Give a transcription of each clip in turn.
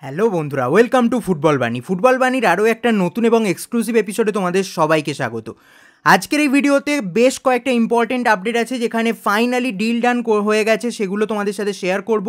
hello বন্ধুরা welcome to football Bani football বাণীর আরও একটা নতুন এবং এক্সক্লুসিভ এপিসোডে তোমাদের সবাইকে স্বাগত আজকের এই ভিডিওতে বেশ কয়েকটা ইম্পর্টেন্ট আপডেট আছে যেখানে ফাইনালি ডিল ডান হয়ে গেছে সেগুলো তোমাদের সাথে শেয়ার করব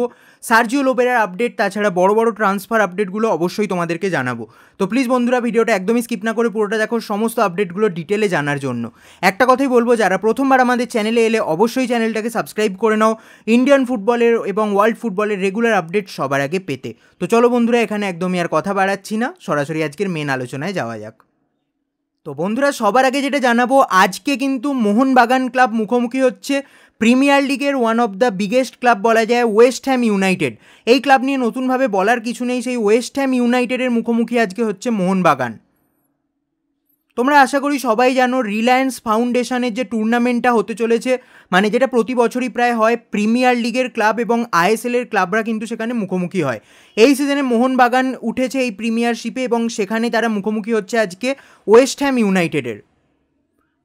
সার্জিও লোবেরার আপডেট তাছাড়া বড় বড় ট্রান্সফার আপডেটগুলো অবশ্যই তোমাদেরকে জানাবো তো প্লিজ বন্ধুরা ভিডিওটা একদমই স্কিপ না করে পুরোটা দেখো সমস্ত আপডেটগুলো ডিটেলে জানার জন্য একটা কথাই বলবো যারা প্রথমবার আমাদের চ্যানেলে এলে অবশ্যই চ্যানেলটাকে সাবস্ক্রাইব করে নাও ইন্ডিয়ান ফুটবলের এবং ওয়ার্ল্ড ফুটবলের রেগুলার আপডেট সবার আগে পেতে তো চলো বন্ধুরা এখানে একদমই আর কথা বাড়াচ্ছি না সরাসরি আজকের মেন আলোচনায় যাওয়া যাক তো বন্ধুরা সবার আগে যেটা জানাবো আজকে কিন্তু মোহনবাগান ক্লাব মুখোমুখি হচ্ছে প্রিমিয়ার লিগের one of the biggest club বলা যায় ওয়েস্ট হ্যাম ইউনাইটেড এই ক্লাব নিয়ে নতুনভাবে বলার কিছু নেই সেই ওয়েস্ট হ্যাম ইউনাইটেডের মুখোমুখি আজকে হচ্ছে মোহনবাগান তোমরা আশা করি সবাই জানো রিলায়েন্স ফাউন্ডেশনের যে টুর্নামেন্টটা হতে চলেছে মানে যেটা প্রতি বছরই প্রায় হয় প্রিমিয়ার লিগের ক্লাব এবং আইএসএলের ক্লাবরা কিন্তু সেখানে মুখোমুখি হয় এই সিজনে মোহনবাগান উঠেছে এই প্রিমিয়ারশিপে এবং সেখানে তারা মুখোমুখি হচ্ছে আজকে ওয়েস্ট হ্যাম ইউনাইটেডের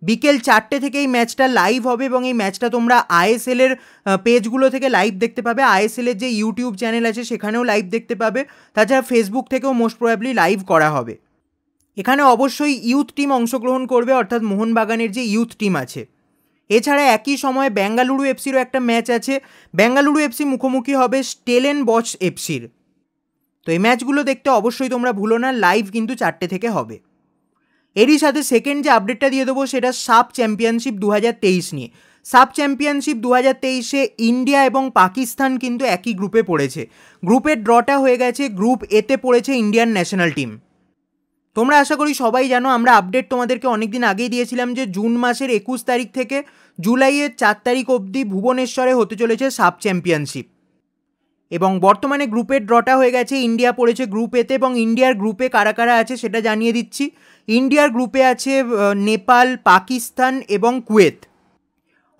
বিকেল চারটে থেকে এই ম্যাচটা লাইভ হবে এবং এই ম্যাচটা তোমরা আইএসএলের পেজগুলো থেকে লাইভ দেখতে পাবে আইএসএলের যে ইউটিউব চ্যানেল আছে সেখানেও লাইভ দেখতে পাবে তাছাড়া ফেসবুক থেকেও মোস্ট প্রবাবলি লাইভ করা হবে এখানে অবশ্যই ইউথ টিম অংশগ্রহণ করবে অর্থাৎ মোহনবাগানের যে ইউথ টিম আছে এছাড়া একই সময়ে বেঙ্গালুরু এফসিরও একটা ম্যাচ আছে বেঙ্গালুরু এফসি মুখোমুখি হবে স্টেলেন বচ এফসির তো এই ম্যাচগুলো দেখতে অবশ্যই তোমরা ভুলো না লাইভ কিন্তু চারটে থেকে হবে এরই সাথে সেকেন্ড যে আপডেটটা দিয়ে দেবো সেটা সাব চ্যাম্পিয়নশিপ দু নিয়ে সাব চ্যাম্পিয়নশিপ দু হাজার তেইশে ইন্ডিয়া এবং পাকিস্তান কিন্তু একই গ্রুপে পড়েছে গ্রুপের ড্রটা হয়ে গেছে গ্রুপ এতে পড়েছে ইন্ডিয়ান ন্যাশনাল টিম তোমরা আশা করি সবাই জানো আমরা আপডেট তোমাদেরকে অনেক দিন আগেই দিয়েছিলাম যে জুন মাসের একুশ তারিখ থেকে জুলাইয়ের চার তারিখ অবধি ভুবনেশ্বরে হতে চলেছে সাব চ্যাম্পিয়নশিপ এবং বর্তমানে গ্রুপের ড্রটা হয়ে গেছে ইন্ডিয়া পড়েছে গ্রুপ এতে এবং ইন্ডিয়ার গ্রুপে কারা কারা আছে সেটা জানিয়ে দিচ্ছি ইন্ডিয়ার গ্রুপে আছে নেপাল পাকিস্তান এবং কুয়েত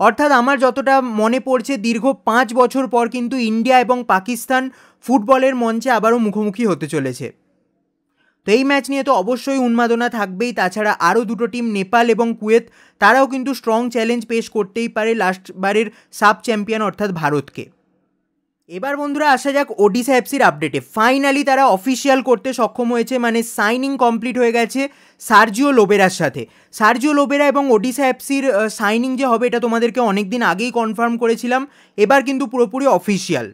অর্থাৎ আমার যতটা মনে পড়ছে দীর্ঘ পাঁচ বছর পর কিন্তু ইন্ডিয়া এবং পাকিস্তান ফুটবলের মঞ্চে আবারও মুখোমুখি হতে চলেছে তো এই ম্যাচ নিয়ে তো অবশ্যই উন্মাদনা থাকবেই তাছাড়া আরও দুটো টিম নেপাল এবং কুয়েত তারাও কিন্তু স্ট্রং চ্যালেঞ্জ পেশ করতেই পারে লাস্টবারের সাব চ্যাম্পিয়ন অর্থাৎ ভারতকে এবার বন্ধুরা আসা যাক ওডিশা এফসির আপডেটে ফাইনালি তারা অফিসিয়াল করতে সক্ষম হয়েছে মানে সাইনিং কমপ্লিট হয়ে গেছে সার্জিও লোবেরার সাথে সার্জিও লোবেরা এবং ওডিশা এফসির সাইনিং যে হবে এটা তোমাদেরকে অনেক দিন আগেই কনফার্ম করেছিলাম এবার কিন্তু পুরোপুরি অফিসিয়াল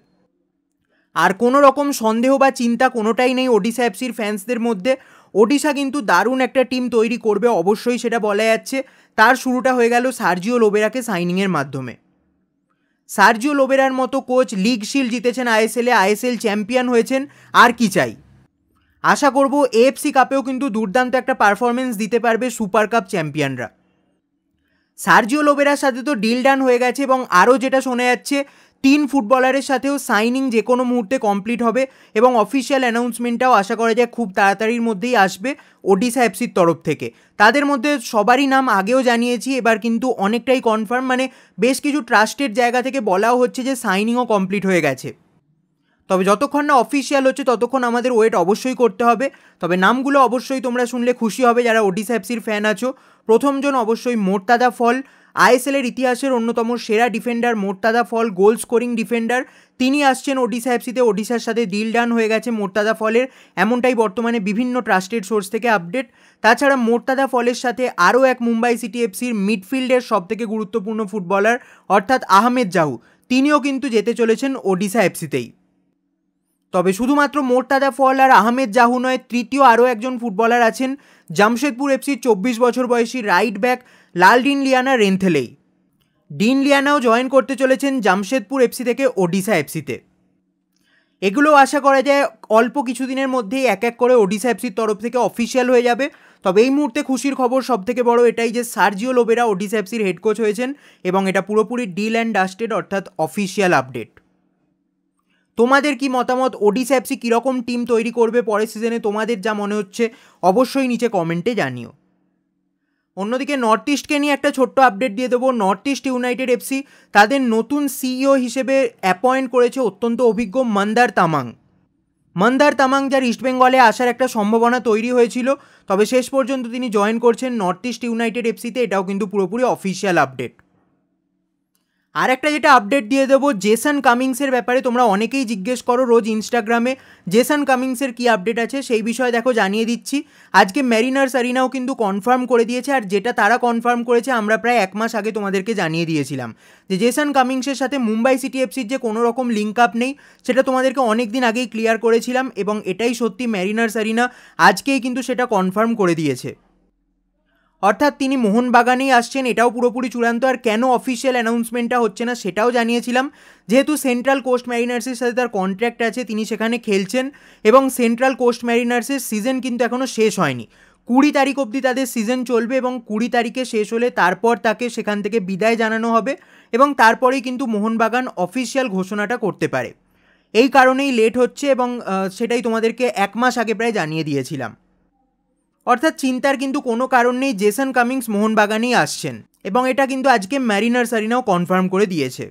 আর কোনো রকম সন্দেহ বা চিন্তা কোনোটাই নেই ওডিশা এফসির ফ্যান্সদের মধ্যে ওডিশা কিন্তু দারুণ একটা টিম তৈরি করবে অবশ্যই সেটা বলা যাচ্ছে তার শুরুটা হয়ে গেল সার্জিও লোবেরাকে সাইনিংয়ের মাধ্যমে সার্জিও লোবেরার মতো কোচ লিগ শিল জিতেছেন আইএসএলে আইএসএল চ্যাম্পিয়ন হয়েছেন আর কি চাই আশা করব এএফসি কাপেও কিন্তু দুর্দান্ত একটা পারফরমেন্স দিতে পারবে সুপার কাপ চ্যাম্পিয়নরা সার্জিও লোবেরার সাথে তো ডিল ডান হয়ে গেছে এবং আরও যেটা শোনা যাচ্ছে তিন ফুটবলারের সাথেও সাইনিং যে কোনো মুহূর্তে কমপ্লিট হবে এবং অফিসিয়াল অ্যানাউন্সমেন্টটাও আশা করা যায় খুব তাড়াতাড়ির মধ্যেই আসবে ওডিশা এফসির তরফ থেকে তাদের মধ্যে সবারই নাম আগেও জানিয়েছি এবার কিন্তু অনেকটাই কনফার্ম মানে বেশ কিছু ট্রাস্টের জায়গা থেকে বলাও হচ্ছে যে সাইনিংও কমপ্লিট হয়ে গেছে তবে যতক্ষণ না অফিসিয়াল হচ্ছে ততক্ষণ আমাদের ওয়েট অবশ্যই করতে হবে তবে নামগুলো অবশ্যই তোমরা শুনলে খুশি হবে যারা ওডিশা এফসির ফ্যান আছো প্রথমজন অবশ্যই মোর্তাদা ফল আইএসএলের ইতিহাসের অন্যতম সেরা defender Mourtada Fall goal scoring defender তিনি আসছেন ওডিশা এফসিতে ওডিশার সাথে ডিল ডান হয়ে গেছে মোর্তাদা ফলের এমনটাই বর্তমানে বিভিন্ন ট্রাস্টেড সোর্স থেকে আপডেট তাছাড়া মোর্তাদা ফলের সাথে আরও এক মুম্বাই সিটি এফসির মিডফিল্ডের সবথেকে গুরুত্বপূর্ণ ফুটবলার অর্থাৎ আহমেদ জাহু তিনিও কিন্তু যেতে চলেছেন ওডিশা এফসিতেই তবে শুধুমাত্র মোর্তাদা ফল আর আহমেদ জাহু নয় তৃতীয় আরও একজন ফুটবলার আছেন জামশেদপুর এফসির চব্বিশ বছর বয়সী রাইট ব্যাক লাল ডিনলিয়ানা রেন্থেলেই ডিনলিয়ানাও জয়েন করতে চলেছেন জামশেদপুর এফসি থেকে ওডিশা এফসিতে এগুলো আশা করা যায় অল্প কিছুদিনের মধ্যেই এক এক করে ওডিশা এফসির তরফ থেকে অফিসিয়াল হয়ে যাবে তবে এই মুহূর্তে খুশির খবর সব থেকে বড় এটাই যে সার্জিও লোবেরা ওডিশা এফসির হেড কোচ হয়েছেন এবং এটা পুরোপুরি ডিল অ্যান্ড ডাস্টেড অর্থাৎ অফিসিয়াল আপডেট তোমাদের কি মতামত ওডিশা এফসি কীরকম টিম তৈরি করবে পরের সিজনে তোমাদের যা মনে হচ্ছে অবশ্যই নিচে কমেন্টে জানিও অন্যদিকে নর্থ ইস্টকে নিয়ে একটা ছোট্ট আপডেট দিয়ে দেবো নর্থ ইস্ট ইউনাইটেড এফসি তাদের নতুন সিইও হিসেবে অ্যাপয়েন্ট করেছে অত্যন্ত অভিজ্ঞ মন্দার তামাং মন্দার তামাং যার ইস্টবেঙ্গলে আসার একটা সম্ভাবনা তৈরি হয়েছিল তবে শেষ পর্যন্ত তিনি জয়েন করছেন নর্থ ইস্ট ইউনাইটেড এফসিতে এটাও কিন্তু পুরোপুরি অফিসিয়াল আপডেট আর একটা যেটা আপডেট দিয়ে দেবো জেসন কামিংসের ব্যাপারে তোমরা অনেকেই জিজ্ঞেস করো রোজ ইনস্টাগ্রামে জেসন কামিংসের কি আপডেট আছে সেই বিষয়ে দেখো জানিয়ে দিচ্ছি আজকে ম্যারিনার্স আরিনাও কিন্তু কনফার্ম করে দিয়েছে আর যেটা তারা কনফার্ম করেছে আমরা প্রায় এক মাস আগে তোমাদেরকে জানিয়ে দিয়েছিলাম যে জেসন কামিংসের সাথে মুম্বাই সিটি এফসির যে কোনো রকম লিঙ্ক আপ নেই সেটা তোমাদেরকে অনেক দিন আগেই ক্লিয়ার করেছিলাম এবং এটাই সত্যি ম্যারিনার্স আরিনা আজকেই কিন্তু সেটা কনফার্ম করে দিয়েছে অর্থাৎ তিনি মোহনবাগানেই আসছেন এটাও পুরোপুরি চূড়ান্ত আর কেন অফিসিয়াল অ্যানাউন্সমেন্টটা হচ্ছে না সেটাও জানিয়েছিলাম যেহেতু সেন্ট্রাল কোস্ট ম্যারিনার্সের সাথে তার কন্ট্র্যাক্ট আছে তিনি সেখানে খেলছেন এবং সেন্ট্রাল কোস্ট ম্যারিনার্সের সিজন কিন্তু এখনও শেষ হয়নি কুড়ি তারিখ অবধি তাদের সিজন চলবে এবং কুড়ি তারিখে শেষ হলে তারপর তাকে সেখান থেকে বিদায় জানানো হবে এবং তারপরেই কিন্তু মোহনবাগান অফিসিয়াল ঘোষণাটা করতে পারে এই কারণেই লেট হচ্ছে এবং সেটাই তোমাদেরকে এক মাস আগে প্রায় জানিয়ে দিয়েছিলাম অর্থাৎ চিন্তার কিন্তু কোনো কারণ নেই জেসন কামিংস মোহনবাগানেই আসছেন এবং এটা কিন্তু আজকে ম্যারিনার সারিনাও কনফার্ম করে দিয়েছে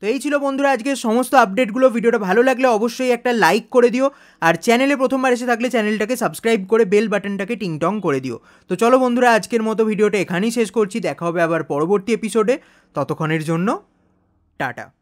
তো এই ছিল বন্ধুরা আজকে সমস্ত আপডেটগুলো ভিডিওটা ভালো লাগলে অবশ্যই একটা লাইক করে দিও আর চ্যানেলে প্রথমবার এসে থাকলে চ্যানেলটাকে সাবস্ক্রাইব করে বেল বাটনটাকে টিংটং করে দিও তো চলো বন্ধুরা আজকের মতো ভিডিওটা এখানেই শেষ করছি দেখা হবে আবার পরবর্তী এপিসোডে ততক্ষণের জন্য টাটা